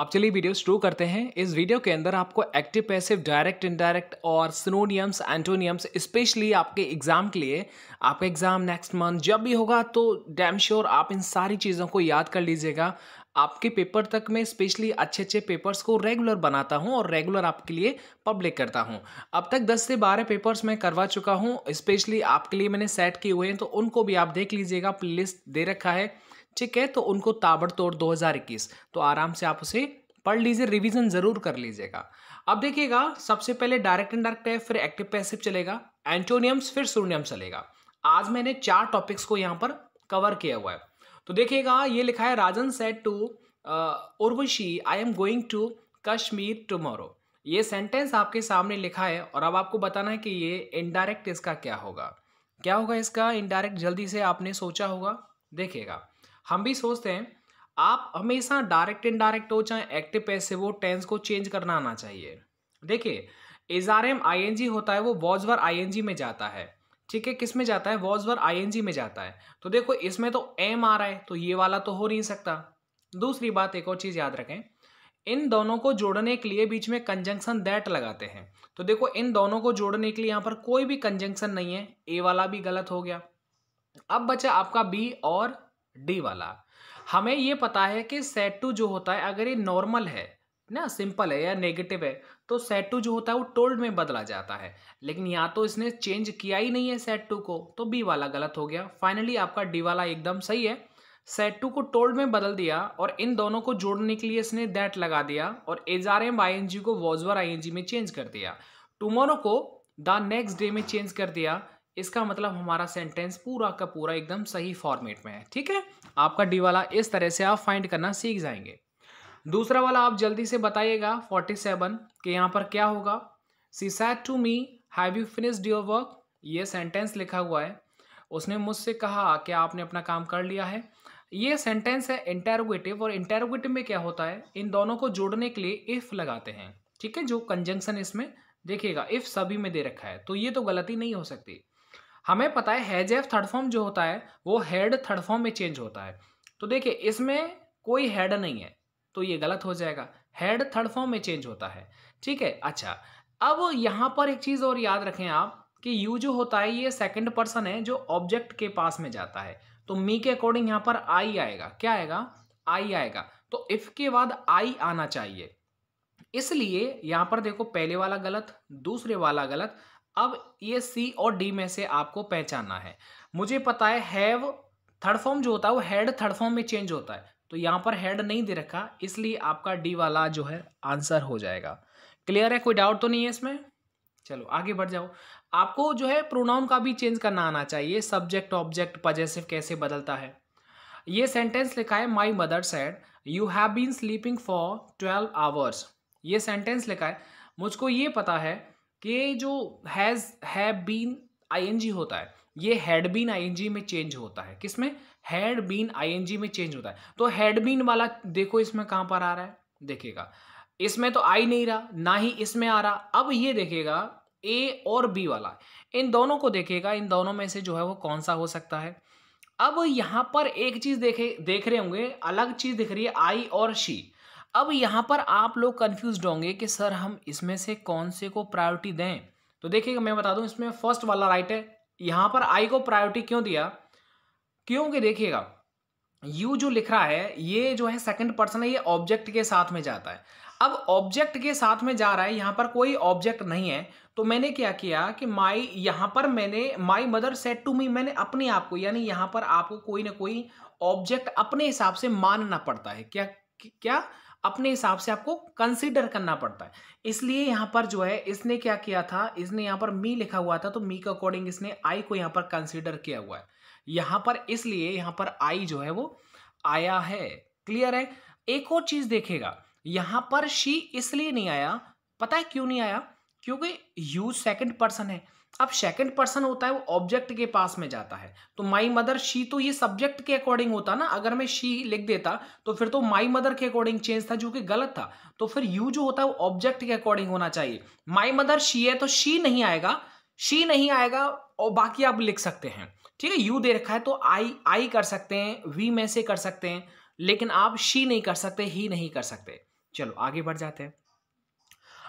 अब चलिए वीडियो शुरू करते हैं इस वीडियो के अंदर आपको एक्टिव पैसिव डायरेक्ट इनडायरेक्ट और सिनोनियम्स एंटोनियम्स स्पेशली आपके एग्जाम के लिए आपका एग्जाम नेक्स्ट मंथ जब भी होगा तो डैम श्योर आप इन सारी चीज़ों को याद कर लीजिएगा आपके पेपर तक मैं स्पेशली अच्छे अच्छे पेपर्स को रेगुलर बनाता हूँ और रेगुलर आपके लिए पब्लिक करता हूँ अब तक 10 से 12 पेपर्स मैं करवा चुका हूँ स्पेशली आपके लिए मैंने सेट किए हुए हैं तो उनको भी आप देख लीजिएगा प्लेलिस्ट दे रखा है ठीक है तो उनको ताबड़तोड़ 2021 तो आराम से आप उसे पढ़ लीजिए रिवीजन ज़रूर कर लीजिएगा अब देखिएगा सबसे पहले डायरेक्ट इनडायरेक्ट है फिर एक्टिव पैसिव चलेगा एंटोनियम्स फिर सुरनियम चलेगा आज मैंने चार टॉपिक्स को यहाँ पर कवर किया हुआ है तो देखिएगा ये लिखा है Rajan said to Urvashi I am going to Kashmir tomorrow ये सेंटेंस आपके सामने लिखा है और अब आपको बताना है कि ये इनडायरेक्ट इसका क्या होगा क्या होगा इसका इनडायरेक्ट जल्दी से आपने सोचा होगा देखिएगा हम भी सोचते हैं आप हमेशा डायरेक्ट इनडायरेक्ट हो चाहे एक्टिव पैसे वो टेंस को चेंज करना आना चाहिए देखिए is are am I N G होता है वो वॉज वर आई एन जी में जाता है ठीक है किस में जाता है वॉज वर आई एन जी में जाता है तो देखो इसमें तो एम आ रहा है तो ये वाला तो हो नहीं सकता दूसरी बात एक और चीज़ याद रखें इन दोनों को जोड़ने के लिए बीच में कंजंक्शन दैट लगाते हैं तो देखो इन दोनों को जोड़ने के लिए यहाँ पर कोई भी कंजंक्शन नहीं है ए वाला भी गलत हो गया अब बचा आपका बी और डी वाला हमें ये पता है कि सेट टू जो होता है अगर ये नॉर्मल है ना सिंपल है या नेगेटिव है तो सेट टू जो होता है वो टोल्ड में बदला जाता है लेकिन यहाँ तो इसने चेंज किया ही नहीं है सेट टू को तो बी वाला गलत हो गया फाइनली आपका डी वाला एकदम सही है सेट टू को टोल्ड में बदल दिया और इन दोनों को जोड़ने के लिए इसने दैट लगा दिया और is are am I N G को वॉजवर आई एन जी में चेंज कर दिया टूमोरो को द नेक्स्ट डे में चेंज कर दिया इसका मतलब हमारा सेंटेंस पूरा का पूरा एकदम सही फॉर्मेट में है ठीक है आपका डी वाला इस तरह से आप फाइंड करना सीख जाएंगे दूसरा वाला आप जल्दी से बताइएगा फोर्टी सेवन के यहाँ पर क्या होगा she said to me have you finished your work ये सेंटेंस लिखा हुआ है उसने मुझसे कहा कि आपने अपना काम कर लिया है ये सेंटेंस है इंटेरोगेटिव और इंटेरोगेटिव में क्या होता है इन दोनों को जोड़ने के लिए इफ़ लगाते हैं ठीक है जो कंजंक्शन इसमें देखिएगा इफ़ सभी में दे रखा है तो ये तो गलती नहीं हो सकती हमें पता है एफ थर्ड फॉर्म जो होता है वो हेड थर्ड फॉर्म में चेंज होता है तो देखिए इसमें कोई हेड नहीं है तो ये गलत हो जाएगा हेड थर्ड फॉर्म में चेंज होता है ठीक है अच्छा अब यहाँ पर एक चीज़ और याद रखें आप कि यू जो होता है ये सेकंड पर्सन है जो ऑब्जेक्ट के पास में जाता है तो मी के अकॉर्डिंग यहाँ पर आई आएगा क्या आएगा आई आएगा तो इफ के बाद आई आना चाहिए इसलिए यहाँ पर देखो पहले वाला गलत दूसरे वाला गलत अब ये सी और डी में से आपको पहचानना है मुझे पता है हैव थर्ड फॉर्म जो होता है वो हेड थर्ड फॉर्म में चेंज होता है तो यहाँ पर हेड नहीं दे रखा इसलिए आपका डी वाला जो है आंसर हो जाएगा क्लियर है कोई डाउट तो नहीं है इसमें चलो आगे बढ़ जाओ आपको जो है प्रोनाउन का भी चेंज करना आना चाहिए सब्जेक्ट ऑब्जेक्ट पजेसिव कैसे बदलता है ये सेंटेंस लिखा है my mother said you have been sleeping for twelve hours ये सेंटेंस लिखा है मुझको ये पता है कि जो हैज़ हैव बीन आईएनजी होता है ये हैड बीन आईएनजी में चेंज होता है किसमें हैड बीन आईएनजी में चेंज होता है तो हैड बीन वाला देखो इसमें कहाँ पर आ रहा है देखेगा इसमें तो आई नहीं रहा ना ही इसमें आ रहा अब ये देखेगा ए और बी वाला इन दोनों को देखेगा इन दोनों में से जो है वो कौन सा हो सकता है अब यहाँ पर एक चीज़ देखे देख रहे होंगे अलग चीज़ दिख रही है आई और शी अब यहाँ पर आप लोग कन्फ्यूज होंगे कि सर हम इसमें से कौन से को प्रायोरिटी दें तो देखिएगा मैं बता दूँ इसमें फर्स्ट वाला राइट है यहाँ पर आई को प्रायोरिटी क्यों दिया क्योंकि देखिएगा यू जो लिख रहा है ये जो है सेकंड पर्सन है ये ऑब्जेक्ट के साथ में जाता है अब ऑब्जेक्ट के साथ में जा रहा है यहाँ पर कोई ऑब्जेक्ट नहीं है तो मैंने क्या किया कि माई यहाँ पर मैंने my mother said to me मैंने अपने आप को यानी यहाँ पर आपको कोई ना कोई ऑब्जेक्ट अपने हिसाब से मानना पड़ता है क्या क्या अपने हिसाब से आपको कंसिडर करना पड़ता है इसलिए यहाँ पर जो है इसने क्या किया था इसने यहाँ पर मी लिखा हुआ था तो मी के अकॉर्डिंग इसने आई को यहाँ पर कंसिडर किया हुआ है यहाँ पर इसलिए यहाँ पर आई जो है वो आया है क्लियर है एक और चीज देखेगा यहाँ पर शी इसलिए नहीं आया पता है क्यों नहीं आया क्योंकि यू सेकंड पर्सन है अब सेकंड पर्सन होता है वो ऑब्जेक्ट के पास में जाता है तो माई मदर शी तो ये सब्जेक्ट के अकॉर्डिंग होता ना अगर मैं शी लिख देता तो फिर तो माई मदर के अकॉर्डिंग चेंज था जो कि गलत था तो फिर यू जो होता है वो ऑब्जेक्ट के अकॉर्डिंग होना चाहिए माई मदर शी है तो शी नहीं आएगा शी नहीं आएगा और बाकी आप लिख सकते हैं ठीक है यू दे रखा है तो आई आई कर सकते हैं वी में से कर सकते हैं लेकिन आप शी नहीं कर सकते ही नहीं कर सकते चलो आगे बढ़ जाते हैं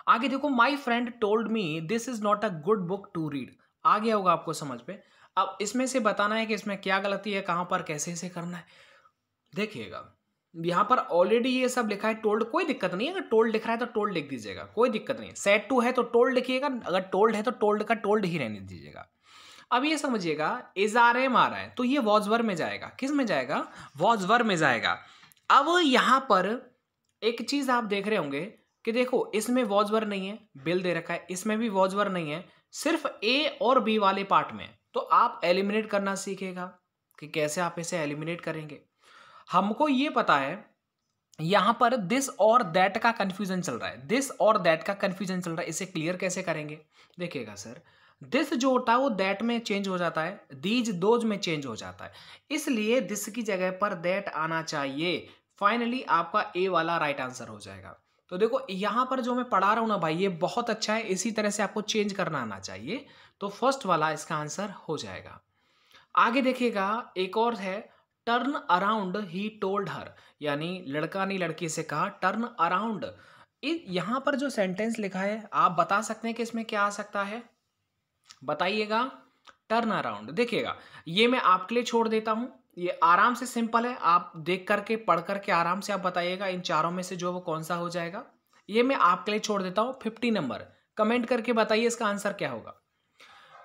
आगे देखो my friend told me this is not a good book to read आ गया होगा आपको समझ पे अब इसमें से बताना है कि इसमें क्या गलती है कहाँ पर कैसे इसे करना है देखिएगा यहाँ पर ऑलरेडी ये सब लिखा है टोल्ड कोई दिक्कत नहीं है अगर टोल्ड लिख रहा है तो टोल्ड लिख दीजिएगा कोई दिक्कत नहीं सेट टू है तो टोल्ड लिखिएगा अगर टोल्ड है तो टोल्ड का टोल्ड ही रहने दीजिएगा अब ये समझिएगा इज आर एम आ रहा है तो ये वॉजवर में जाएगा किस में जाएगा वॉजवर में जाएगा अब यहाँ पर एक चीज़ आप देख रहे होंगे कि देखो इसमें वॉजवर नहीं है बिल दे रखा है इसमें भी वॉजवर नहीं है सिर्फ ए और बी वाले पार्ट में तो आप एलिमिनेट करना सीखेगा कि कैसे आप इसे एलिमिनेट करेंगे हमको ये पता है यहाँ पर दिस और दैट का कन्फ्यूजन चल रहा है दिस और दैट का कन्फ्यूजन चल रहा है इसे क्लियर कैसे करेंगे देखिएगा सर दिस जो होता है वो दैट में चेंज हो जाता है दीज दोज में चेंज हो जाता है इसलिए दिस की जगह पर दैट आना चाहिए फाइनली आपका ए वाला राइट आंसर हो जाएगा तो देखो यहाँ पर जो मैं पढ़ा रहा हूँ ना भाई ये बहुत अच्छा है इसी तरह से आपको चेंज करना आना चाहिए तो फर्स्ट वाला इसका आंसर हो जाएगा आगे देखिएगा एक और है टर्न अराउंड ही टोल्ड हर यानी लड़का ने लड़की से कहा टर्न अराउंड यहाँ पर जो सेंटेंस लिखा है आप बता सकते हैं कि इसमें क्या आ सकता है बताइएगा टर्न अराउंड देखिएगा ये मैं आपके लिए छोड़ देता हूँ ये आराम से सिंपल है आप देख करके पढ़ करके आराम से आप बताइएगा इन चारों में से जो वो कौन सा हो जाएगा ये मैं आपके लिए छोड़ देता हूँ फिफ्टी नंबर कमेंट करके बताइए इसका आंसर क्या होगा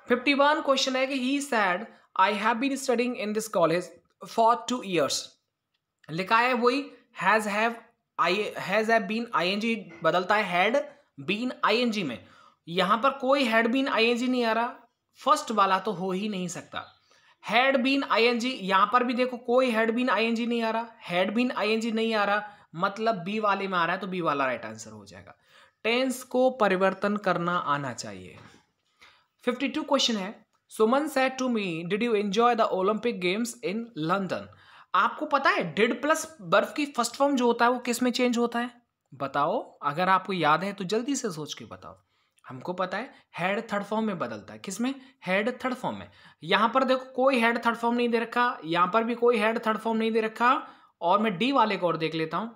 फिफ्टी वन क्वेश्चन है कि he said I have been studying in this college for two years लिखा है वही has have I has have been I बदलता है हैड बीन आईएनजी में यहां पर कोई हैड बीन आईएनजी नहीं आ रहा फर्स्ट वाला तो हो ही नहीं सकता हैड बीन आईएनजी यहां पर भी देखो कोई हैड बीन आईएनजी नहीं आ रहा हैड बीन आईएनजी नहीं आ रहा मतलब बी वाले में आ रहा है तो बी वाला राइट आंसर हो जाएगा टेंस को परिवर्तन करना आना चाहिए 52 क्वेश्चन है Suman said to me did you enjoy the Olympic games in London आपको पता है डिड प्लस बर्फ की फर्स्ट फॉर्म जो होता है वो किस में चेंज होता है बताओ अगर आपको याद है तो जल्दी से सोच के बताओ हमको पता है हेड थर्ड फॉर्म में बदलता है किसमें हेड थर्ड फॉर्म में यहां पर देखो कोई हेड थर्ड फॉर्म नहीं दे रखा यहां पर भी कोई हेड थर्ड फॉर्म नहीं दे रखा और मैं डी वाले को और देख लेता हूं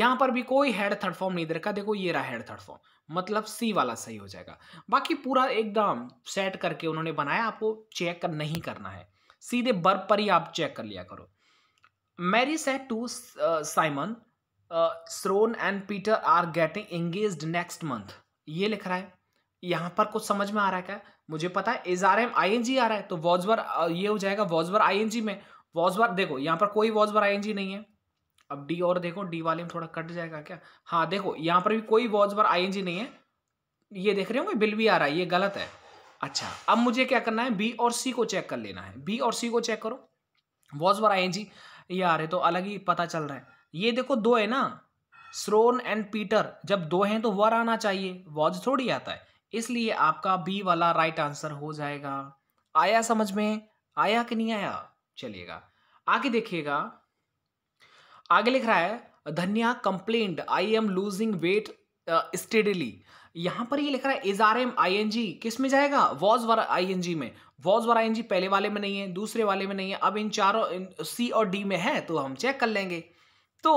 यहां पर भी कोई हेड थर्ड फॉर्म नहीं दे रखा देखो ये रहा हेड थर्ड फॉर्म मतलब सी वाला सही हो जाएगा बाकी पूरा एकदम सेट करके उन्होंने बनाया आपको चेक नहीं करना है सीधे बर्फ पर ही आप चेक कर लिया करो Mary said to Simon Sharon and Peter are getting engage next month ये लिख रहा है यहाँ पर कुछ समझ में आ रहा है क्या मुझे पता है is are am I N G आ रहा है तो वॉजवर ये हो जाएगा वॉजवर आई एन जी में वॉजवर देखो यहाँ पर कोई वॉजवर आई एन जी नहीं है अब डी और देखो डी वाले में थोड़ा कट जाएगा क्या हाँ देखो यहाँ पर भी कोई वॉजवर आई एन जी नहीं है ये देख रहे होंगे बिल भी आ रहा है ये गलत है अच्छा अब मुझे क्या करना है बी और सी को चेक कर लेना है बी और सी को चेक करो वॉजवर आई एन जी ये आ रहे तो अलग ही पता चल रहा है ये देखो दो है ना स्रोन एंड पीटर जब दो हैं तो वर आना चाहिए वॉज थोड़ी आता है इसलिए आपका बी वाला राइट आंसर हो जाएगा आया समझ में आया कि नहीं आया चलिएगा आगे देखिएगा आगे लिख रहा है Dhaniya complaint I am losing weight steadily यहां पर ये लिख रहा है is are am I N G किस में जाएगा वॉज वर आई एन जी में वॉज वर आई एन जी पहले वाले में नहीं है दूसरे वाले में नहीं है अब इन चारों सी और डी में है तो हम चेक कर लेंगे तो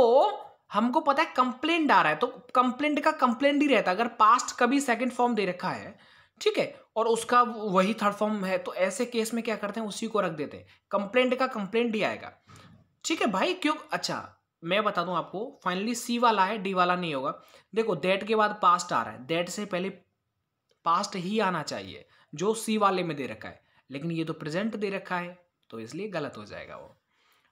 हमको पता है कंप्लेंट आ रहा है तो कंप्लेंट का कंप्लेंट ही रहता है अगर पास्ट कभी सेकंड फॉर्म दे रखा है ठीक है और उसका वही थर्ड फॉर्म है तो ऐसे केस में क्या करते हैं उसी को रख देते हैं कंप्लेंट का कंप्लेंट ही आएगा ठीक है भाई क्यों अच्छा मैं बता दूं आपको फाइनली सी वाला है डी वाला नहीं होगा देखो डेट के बाद पास्ट आ रहा है डेट से पहले पास्ट ही आना चाहिए जो सी वाले में दे रखा है लेकिन ये तो प्रेजेंट दे रखा है तो इसलिए गलत हो जाएगा वो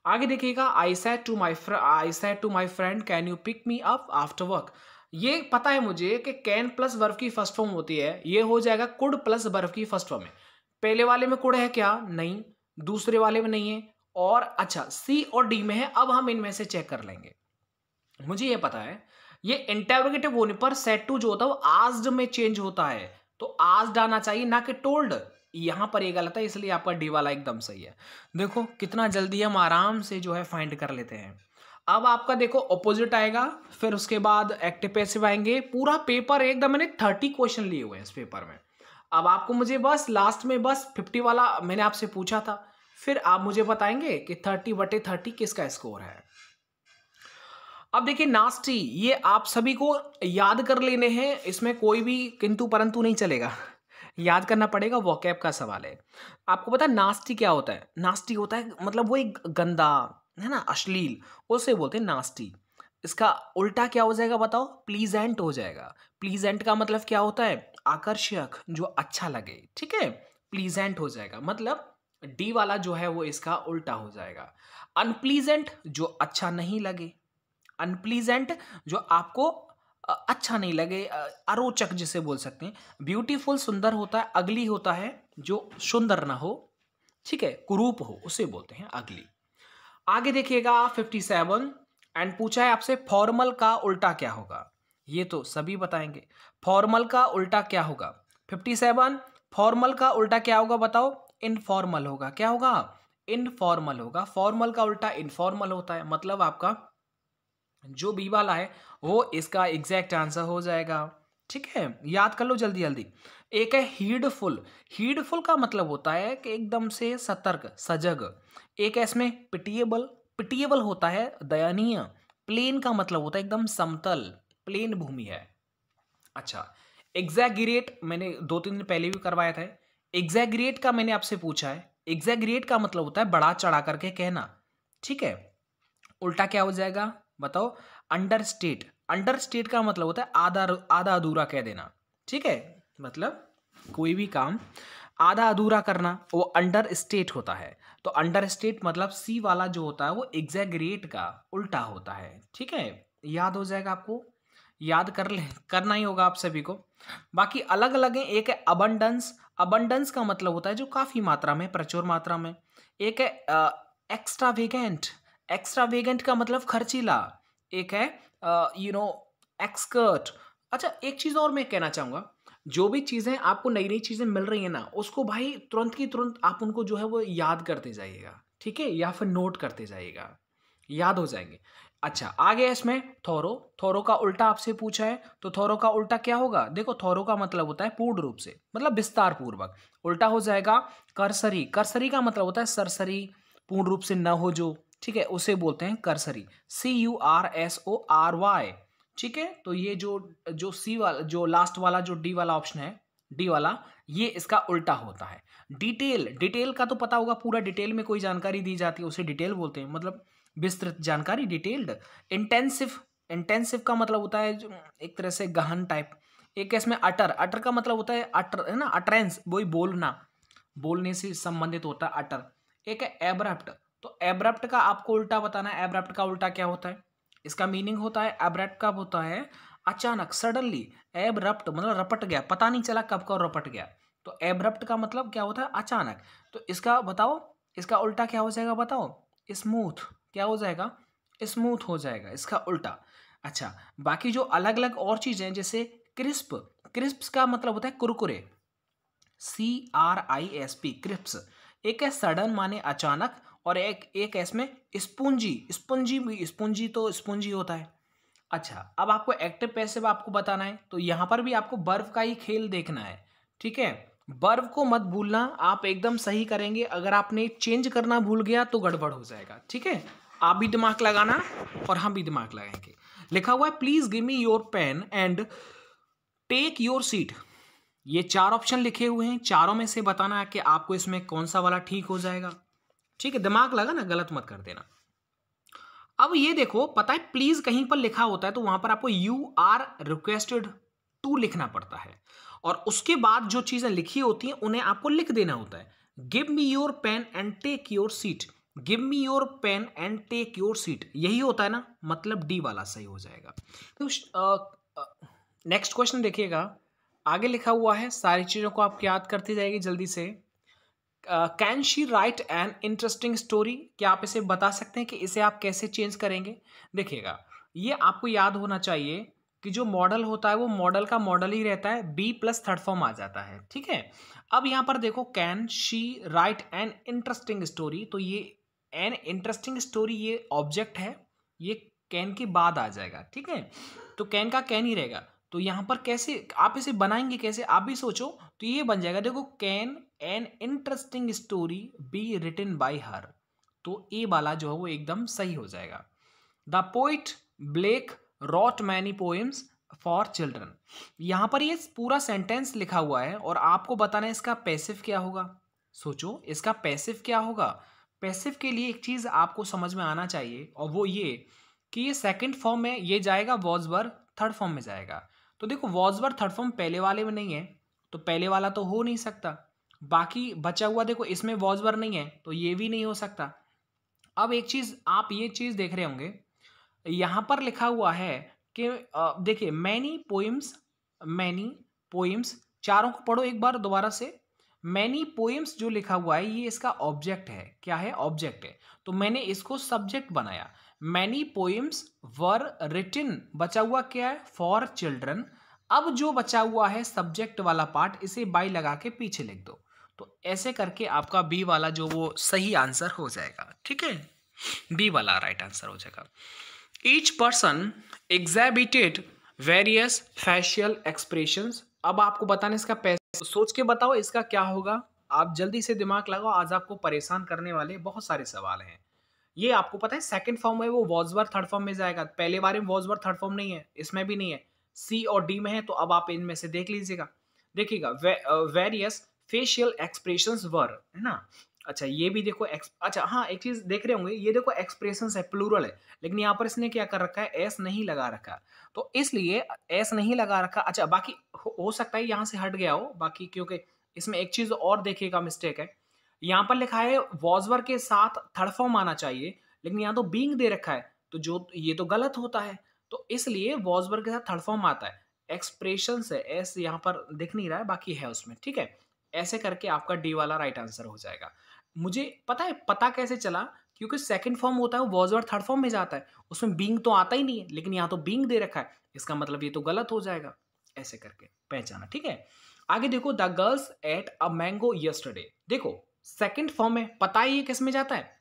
आगे देखिएगा I said to my I said to my friend can you pick me up after work ये पता है मुझे कि कैन प्लस वर्ब की फर्स्ट फॉर्म होती है ये हो जाएगा कुड प्लस बर्फ की फर्स्ट फॉर्म है पहले वाले में कुड है क्या नहीं दूसरे वाले में नहीं है और अच्छा सी और डी में है अब हम इनमें से चेक कर लेंगे मुझे ये पता है ये इंटेरोगेटिव होने पर सेट टू जो होता है वो आज में चेंज होता है तो आज आना चाहिए ना कि टोल्ड यहाँ पर ये गलत है इसलिए आपका डी वाला एकदम सही है देखो कितना जल्दी हम आराम से जो है फाइंड कर लेते हैं अब आपका देखो ऑपोजिट आएगा फिर उसके बाद एक्टिव पैसिव आएंगे पूरा पेपर एकदम मैंने थर्टी क्वेश्चन लिए हुए हैं इस पेपर में अब आपको मुझे बस लास्ट में बस फिफ्टी वाला मैंने आपसे पूछा था फिर आप मुझे बताएंगे कि थर्टी बटे थर्टी किसका स्कोर है अब देखिए नास्टी ये आप सभी को याद कर लेने हैं इसमें कोई भी किंतु परंतु नहीं चलेगा याद करना पड़ेगा वॉकैप का सवाल है आपको पता नास्टी क्या होता है नास्टी होता है मतलब वो एक गंदा है ना अश्लील उसे बोलते हैं नास्टी इसका उल्टा क्या हो जाएगा बताओ प्लीजेंट हो जाएगा प्लीजेंट का मतलब क्या होता है आकर्षक जो अच्छा लगे ठीक है प्लीजेंट हो जाएगा मतलब डी वाला जो है वो इसका उल्टा हो जाएगा अनप्लीजेंट जो अच्छा नहीं लगे अनप्लीजेंट जो आपको अच्छा नहीं लगे अरोचक जिसे बोल सकते हैं ब्यूटीफुल सुंदर होता है अगली होता है जो सुंदर ना हो ठीक है कुरूप हो उसे बोलते हैं अगली आगे देखिएगा फिफ्टी सेवन एंड पूछा है आपसे फॉर्मल का उल्टा क्या होगा ये तो सभी बताएंगे फॉर्मल का उल्टा क्या होगा फिफ्टी सेवन फॉर्मल का उल्टा क्या होगा बताओ इनफॉर्मल होगा क्या होगा इनफॉर्मल होगा फॉर्मल का उल्टा इनफॉर्मल होता है मतलब आपका जो बी वाला है वो इसका एग्जैक्ट आंसर हो जाएगा ठीक है याद कर लो जल्दी जल्दी एक है हीडफुल हीडफुल का मतलब होता है कि एकदम से सतर्क सजग एक है इसमें पिटिएबल पिटिएबल होता है दयनीय प्लेन का मतलब होता है एकदम समतल प्लेन भूमि है अच्छा एग्जैगरेट मैंने दो तीन दिन पहले भी करवाया था एग्जैगरेट का मैंने आपसे पूछा है एग्जैगरेट का मतलब होता है बड़ा चढ़ा करके कहना ठीक है उल्टा क्या हो जाएगा बताओ अंडर स्टेट अंडर स्टेट का मतलब होता है आधा आधा अधूरा कह देना ठीक है मतलब कोई भी काम आधा अधूरा करना वो अंडर स्टेट होता है तो अंडर स्टेट मतलब सी वाला जो होता है वो एग्जैगरेट का उल्टा होता है ठीक है याद हो जाएगा आपको याद कर ले करना ही होगा आप सभी को बाकी अलग अलग हैं एक है अबंडंस अबंडंस का मतलब होता है जो काफ़ी मात्रा में प्रचुर मात्रा में एक है एक्स्ट्रा वेगेंट एक्स्ट्रा वेगेंट का मतलब खर्चीला एक है यू नो एक्सकर्ट अच्छा एक चीज़ और मैं कहना चाहूंगा जो भी चीज़ें आपको नई नई चीज़ें मिल रही हैं ना उसको भाई तुरंत की तुरंत आप उनको जो है वो याद करते जाइएगा ठीक है या फिर नोट करते जाइएगा याद हो जाएंगे अच्छा आगे गया इसमें थोरो थोरो का उल्टा आपसे पूछा है तो थोरो का उल्टा क्या होगा देखो थोरो का मतलब होता है पूर्ण रूप से मतलब विस्तार पूर्वक उल्टा हो जाएगा करसरी करसरी का मतलब होता है सरसरी पूर्ण रूप से न हो जो ठीक है उसे बोलते हैं cursory C U R S O R Y ठीक है तो ये जो जो सी वाला जो लास्ट वाला जो डी वाला ऑप्शन है डी वाला ये इसका उल्टा होता है डिटेल डिटेल का तो पता होगा पूरा डिटेल में कोई जानकारी दी जाती है उसे डिटेल बोलते हैं मतलब विस्तृत जानकारी डिटेल्ड इंटेंसिव इंटेंसिव का मतलब होता है एक तरह से गहन टाइप एक इसमें अटर अटर का मतलब होता है अटर है ना अटरेंस वही बोलना बोलने से संबंधित होता है अटर एक है एब्रप्ट तो एब्रप्ट का आपको उल्टा बताना है एब्रप्ट का उल्टा क्या होता है इसका मीनिंग होता है एब्रप्ट कब होता है अचानक सडनली एब्रप्ट मतलब रपट गया पता नहीं चला कब का रपट गया तो एब्रप्ट का मतलब क्या होता है अचानक तो इसका बताओ इसका उल्टा क्या हो जाएगा बताओ स्मूथ क्या हो जाएगा स्मूथ हो जाएगा इसका उल्टा अच्छा बाकी जो अलग अलग और चीज़ें हैं जैसे क्रिस्प क्रिस्प का मतलब होता है Kurkure C R I S P crisp एक है सडन माने अचानक और एक एक है इसमें स्पूंजी स्पूंजी भी स्पूंजी तो स्पूंजी होता है अच्छा अब आपको एक्टिव पैसिव आपको बताना है तो यहाँ पर भी आपको बर्फ का ही खेल देखना है ठीक है बर्व को मत भूलना आप एकदम सही करेंगे अगर आपने चेंज करना भूल गया तो गड़बड़ हो जाएगा ठीक है आप भी दिमाग लगाना और हम भी दिमाग लगाएंगे लिखा हुआ है please give me your pen and take your seat ये चार ऑप्शन लिखे हुए हैं चारों में से बताना है कि आपको इसमें कौन सा वाला ठीक हो जाएगा ठीक है दिमाग लगा ना गलत मत कर देना अब ये देखो पता है प्लीज कहीं पर लिखा होता है तो वहां पर आपको यू आर रिक्वेस्टेड टू लिखना पड़ता है और उसके बाद जो चीजें लिखी होती हैं उन्हें आपको लिख देना होता है give me your pen and take your seat give me your pen and take your seat यही होता है ना मतलब डी वाला सही हो जाएगा तो नेक्स्ट क्वेश्चन देखिएगा आगे लिखा हुआ है सारी चीज़ों को आप याद करते जाएगी जल्दी से can she write an interesting story क्या आप इसे बता सकते हैं कि इसे आप कैसे चेंज करेंगे देखिएगा ये आपको याद होना चाहिए कि जो मॉडल होता है वो मॉडल का मॉडल ही रहता है बी प्लस थर्ड फॉर्म आ जाता है ठीक है अब यहाँ पर देखो can she write an interesting story तो ये एन इंटरेस्टिंग स्टोरी ये ऑब्जेक्ट है ये कैन के बाद आ जाएगा ठीक है तो कैन का कैन ही रहेगा तो यहाँ पर कैसे आप इसे बनाएंगे कैसे आप भी सोचो तो ये बन जाएगा देखो can an interesting story be written by her तो ए वाला जो है वो एकदम सही हो जाएगा the poet Blake wrote many poems for children यहाँ पर ये पूरा सेंटेंस लिखा हुआ है और आपको बताना है इसका पैसिव क्या होगा सोचो इसका पैसिव क्या होगा पैसिव के लिए एक चीज़ आपको समझ में आना चाहिए और वो ये कि ये सेकंड फॉर्म में ये जाएगा वॉजबर थर्ड फॉर्म में जाएगा तो देखो वॉजबर थर्ड फॉर्म पहले वाले में नहीं है तो पहले वाला तो हो नहीं सकता बाकी बचा हुआ देखो इसमें वॉजवर नहीं है तो ये भी नहीं हो सकता अब एक चीज़ आप ये चीज़ देख रहे होंगे यहाँ पर लिखा हुआ है कि देखिए मैनी पोइम्स मैनी पोइम्स चारों को पढ़ो एक बार दोबारा से मैनी पोइम्स जो लिखा हुआ है ये इसका ऑब्जेक्ट है क्या है ऑब्जेक्ट है तो मैंने इसको सब्जेक्ट बनाया मैनी पोइम्स वर रिटिन बचा हुआ क्या है फॉर चिल्ड्रन अब जो बचा हुआ है सब्जेक्ट वाला पार्ट इसे बाई लगा के पीछे लिख दो तो ऐसे करके आपका बी वाला जो वो सही आंसर हो जाएगा ठीक है बी वाला राइट आंसर हो जाएगा each person exhibited various facial expressions अब आपको बताने इसका पैसा सोच के बताओ इसका क्या होगा आप जल्दी से दिमाग लगाओ आज आपको परेशान करने वाले बहुत सारे सवाल हैं ये आपको पता है सेकंड फॉर्म है वो वॉजवर थर्ड फॉर्म में जाएगा पहले बारे में वॉजवर थर्ड फॉर्म नहीं है इसमें भी नहीं है सी और डी में है तो अब आप इनमें से देख लीजिएगा देखिएगा वे, various uh, facial expression were है ना अच्छा ये भी देखो एक्स अच्छा हाँ एक चीज देख रहे होंगे ये देखो एक्सप्रेशन है प्लूरल है लेकिन यहाँ पर इसने क्या कर रखा है एस नहीं लगा रखा तो इसलिए एस नहीं लगा रखा अच्छा बाकी हो, हो सकता है यहाँ से हट गया हो बाकी क्योंकि इसमें एक चीज और देखिएगा मिस्टेक है यहाँ पर लिखा है वॉजवर के साथ थर्ड फॉर्म आना चाहिए लेकिन यहाँ तो बींग दे रखा है तो जो ये तो गलत होता है तो इसलिए वॉजवर के साथ थर्ड फॉर्म आता है एक्सप्रेशन है एस यहाँ पर दिख नहीं रहा है बाकी है उसमें ठीक है ऐसे करके आपका डी वाला राइट आंसर हो जाएगा मुझे पता है पता कैसे चला क्योंकि सेकंड फॉर्म होता है वो वॉज और थर्ड फॉर्म में जाता है उसमें बींग तो आता ही नहीं है लेकिन यहाँ तो बींग दे रखा है इसका मतलब ये तो गलत हो जाएगा ऐसे करके पहचाना ठीक है आगे देखो the girls ate a mango yesterday देखो सेकंड फॉर्म में पता ही किस में जाता है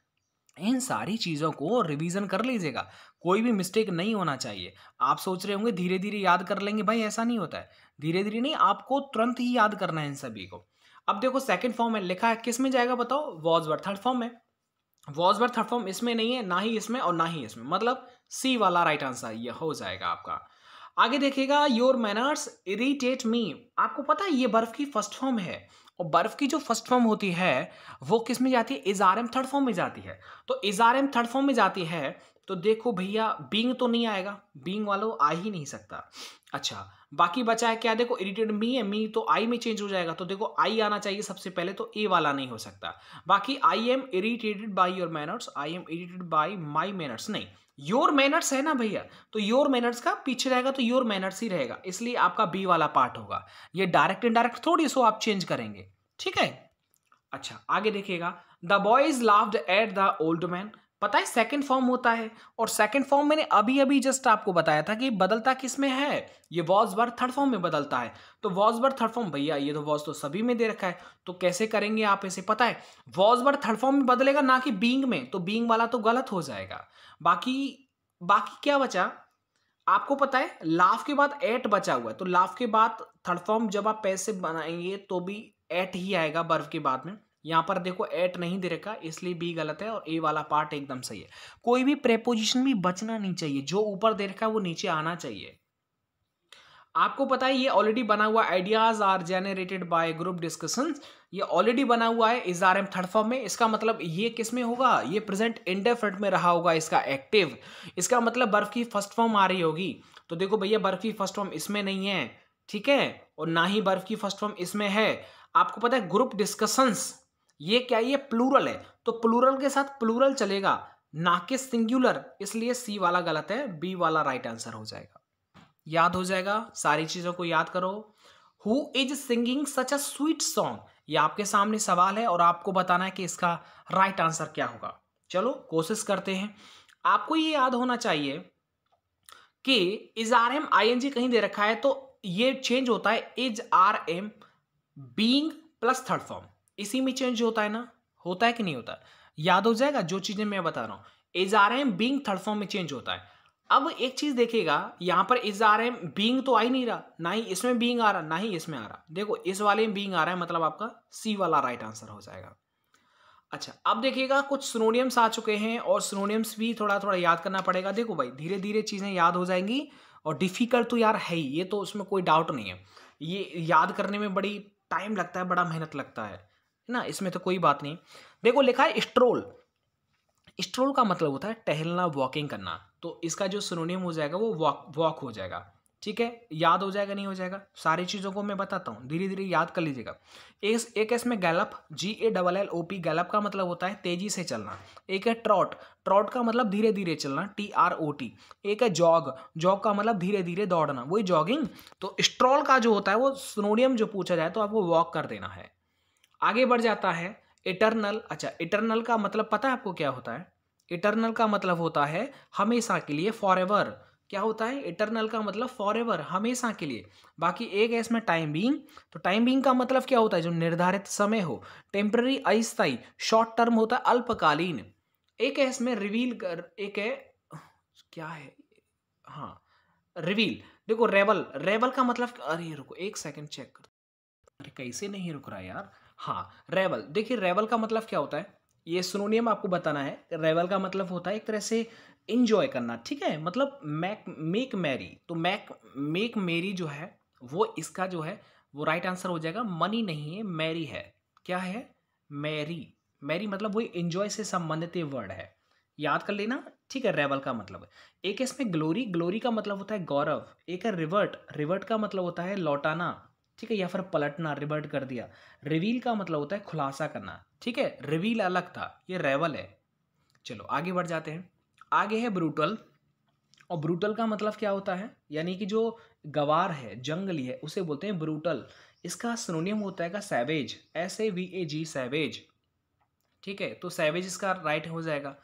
इन सारी चीज़ों को रिवीजन कर लीजिएगा कोई भी मिस्टेक नहीं होना चाहिए आप सोच रहे होंगे धीरे धीरे याद कर लेंगे भाई ऐसा नहीं होता है धीरे धीरे नहीं आपको तुरंत ही याद करना है इन सभी को अब देखो सेकंड फॉर्म में लिखा है किस में जाएगा बताओ वॉजवर थर्ड फॉर्म में वॉजवर थर्ड फॉर्म इसमें नहीं है ना ही इसमें और ना ही इसमें मतलब सी वाला राइट आंसर ये हो जाएगा आपका आगे देखिएगा योर मैनर्स इरिटेट मी आपको पता है ये बर्फ की फर्स्ट फॉर्म है और बर्फ की जो फर्स्ट फॉर्म होती है वो किस में जाती है इजारम थर्ड फॉर्म में जाती है तो इजारम थर्ड फॉर्म में जाती है तो देखो भैया बींग तो नहीं आएगा बींग वालों आ ही नहीं सकता अच्छा बाकी बचा है क्या देखो इरिटेड मी है मी तो आई में चेंज हो जाएगा तो देखो आई आना चाहिए सबसे पहले तो ए वाला नहीं हो सकता बाकी I am irritated by your manners I am irritated by my manners नहीं योर मैनर्स है ना भैया तो योर मैनर्स का पीछे रहेगा तो योर मैनर्स ही रहेगा इसलिए आपका बी वाला पार्ट होगा ये डायरेक्ट इनडायरेक्ट थोड़ी सो आप चेंज करेंगे ठीक है अच्छा आगे देखिएगा the boys laughed at the old man पता है सेकंड फॉर्म होता है और सेकंड फॉर्म मैंने अभी अभी जस्ट आपको बताया था कि बदलता किस में है ये वॉज बार थर्ड फॉर्म में बदलता है तो वॉज बार थर्ड फॉर्म भैया ये तो वॉज तो सभी में दे रखा है तो कैसे करेंगे आप इसे पता है वॉज बार थर्ड फॉर्म में बदलेगा ना कि बींग में तो बींग वाला तो गलत हो जाएगा बाकी बाकी क्या बचा आपको पता है लाफ के बाद एट बचा हुआ है तो लाफ के बाद थर्ड फॉर्म जब आप पैसे बनाएंगे तो भी एट ही आएगा बर्फ के बाद में यहाँ पर देखो एट नहीं दे रखा इसलिए बी गलत है और ए वाला पार्ट एकदम सही है कोई भी प्रेपोजिशन भी बचना नहीं चाहिए जो ऊपर दे रखा है वो नीचे आना चाहिए आपको पता है ये ऑलरेडी बना हुआ ideas are generated by group discussion ये ऑलरेडी बना हुआ है is are am third form में इसका मतलब ये किस में होगा ये प्रेजेंट इंडेफिनेट में रहा होगा इसका एक्टिव इसका मतलब बर्फ की फर्स्ट फॉर्म आ रही होगी तो देखो भैया बर्फ की फर्स्ट फॉर्म इसमें नहीं है ठीक है और ना ही बर्फ की फर्स्ट फॉर्म इसमें है आपको पता है ग्रुप डिस्कशंस ये क्या ये प्लूरल है तो प्लूरल के साथ प्लूरल चलेगा ना कि सिंगुलर इसलिए सी वाला गलत है बी वाला राइट आंसर हो जाएगा याद हो जाएगा सारी चीज़ों को याद करो who is singing such a sweet song ये आपके सामने सवाल है और आपको बताना है कि इसका राइट आंसर क्या होगा चलो कोशिश करते हैं आपको ये याद होना चाहिए कि is are am I N G कहीं दे रखा है तो ये चेंज होता है is are am being plus third form इसी में चेंज होता है ना होता है कि नहीं होता याद हो जाएगा जो चीज़ें मैं बता रहा हूँ is are am being third form में चेंज होता है अब एक चीज़ देखिएगा यहाँ पर इज आर एम बींग तो आ ही नहीं रहा ना ही इसमें बींग आ रहा ना ही इसमें आ रहा देखो इस वाले में बींग आ रहा है मतलब आपका सी वाला राइट आंसर हो जाएगा अच्छा अब देखिएगा कुछ सिनोनियम्स आ चुके हैं और सिनोनियम्स भी थोड़ा थोड़ा याद करना पड़ेगा देखो भाई धीरे धीरे चीज़ें याद हो जाएंगी और डिफ़िकल्ट तो यार है ही ये तो उसमें कोई डाउट नहीं है ये याद करने में बड़ी टाइम लगता है बड़ा मेहनत लगता है ना इसमें तो कोई बात नहीं देखो लिखा है स्ट्रोल स्ट्रोल का मतलब होता है टहलना वॉकिंग करना तो इसका जो सुनोनियम हो जाएगा वो वॉक वॉक हो जाएगा ठीक है याद हो जाएगा नहीं हो जाएगा सारी चीज़ों को मैं बताता हूँ धीरे धीरे याद कर लीजिएगा एक एस में gallop G A double L O P gallop का मतलब होता है तेजी से चलना एक है ट्रॉट ट्रॉट का मतलब धीरे धीरे चलना टी आर ओ टी एक है जॉग जॉग का मतलब धीरे धीरे दौड़ना वही जॉगिंग तो स्ट्रॉल का जो होता है वो स्नोडियम जो पूछा जाए तो आपको वॉक कर देना है आगे बढ़ जाता है इटरनल अच्छा इटरनल का मतलब पता है आपको क्या होता है इटरनल का मतलब होता है हमेशा के लिए फॉर क्या होता है इटरनल का मतलब फॉर हमेशा के लिए बाकी एक है इसमें टाइम बींग तो टाइम बींग का मतलब क्या होता है जो निर्धारित समय हो टेम्प्ररी अस्थाई शॉर्ट टर्म होता है अल्पकालीन एक है इसमें रिवील कर एक है क्या है हाँ रिवील देखो रेवल रेवल का मतलब अरे रुको एक सेकंड चेक कर अरे कैसे नहीं रुक रहा यार हाँ रेवल देखिए रेवल का मतलब क्या होता है ये सुनोनियम आपको बताना है रेवल का मतलब होता है एक तरह से इंजॉय करना ठीक है मतलब मैक मेक मैरी तो मैक मेक मेरी जो है वो इसका जो है वो राइट आंसर हो जाएगा मनी नहीं है मैरी है क्या है मैरी मैरी मतलब वही इंजॉय से संबंधित वर्ड है याद कर लेना ठीक है रेवल का मतलब एक है इसमें ग्लोरी ग्लोरी का मतलब होता है गौरव एक है रिवर्ट रिवर्ट का मतलब होता है लौटाना ठीक है या फिर पलटना रिवर्ट कर दिया रिवील का मतलब होता है खुलासा करना ठीक है रिवील अलग था ये रेवल है चलो आगे बढ़ जाते हैं आगे है ब्रूटल और ब्रूटल का मतलब क्या होता है यानी कि जो गवार है जंगली है उसे बोलते हैं ब्रूटल इसका सिनोनियम होता है का savage S A V A G savage ठीक है तो सैवेज इसका राइट हो जाएगा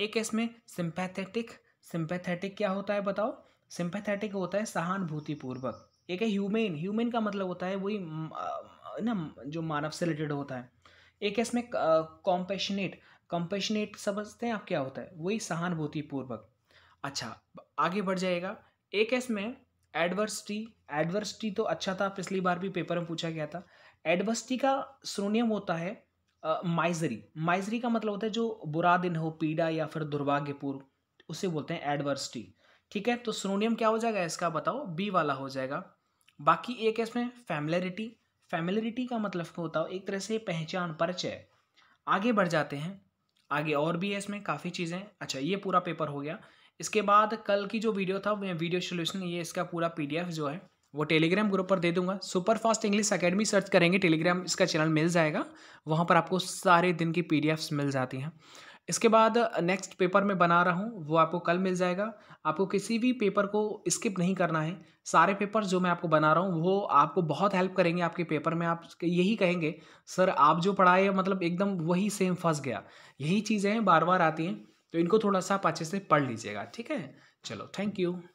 एक इसमें सिंपैथेटिक सिंपैथेटिक क्या होता है बताओ सिंपैथेटिक होता है सहानुभूतिपूर्वक एक है ह्यूमेन ह्यूमेन का मतलब होता है वही ना जो मानव से रिलेटेड होता है एक है इसमें कॉम्पेशनेट कॉम्पेशनेट समझते हैं आप क्या होता है वही सहानुभूति पूर्वक अच्छा आगे बढ़ जाएगा एक है इसमें एडवर्सिटी एडवर्सिटी तो अच्छा था पिछली बार भी पेपर में पूछा गया था एडवर्सिटी का श्रोनियम होता है माइजरी माइजरी का मतलब होता है जो बुरा दिन हो पीड़ा या फिर दुर्भाग्यपूर्ण उसे बोलते हैं एडवर्सिटी ठीक है तो सोनोनियम क्या हो जाएगा इसका बताओ बी वाला हो जाएगा बाकी एक है इसमें फैमिलरिटी फैमिलरिटी का मतलब होता है एक तरह से पहचान परिचय आगे बढ़ जाते हैं आगे और भी है इसमें काफ़ी चीज़ें अच्छा ये पूरा पेपर हो गया इसके बाद कल की जो वीडियो था वीडियो सोल्यूशन ये इसका पूरा पीडीएफ जो है वो टेलीग्राम ग्रुप पर दे दूंगा super fast English academy search करेंगे टेलीग्राम इसका चैनल मिल जाएगा वहाँ पर आपको सारे दिन की पीडीएफ्स मिल जाती हैं इसके बाद नेक्स्ट पेपर मैं बना रहा हूँ वो आपको कल मिल जाएगा आपको किसी भी पेपर को स्किप नहीं करना है सारे पेपर जो मैं आपको बना रहा हूँ वो आपको बहुत हेल्प करेंगे आपके पेपर में आप यही कहेंगे सर आप जो पढ़ाए मतलब एकदम वही सेम फंस गया यही चीज़ें बार बार आती हैं तो इनको थोड़ा सा आप अच्छे से पढ़ लीजिएगा ठीक है चलो थैंक यू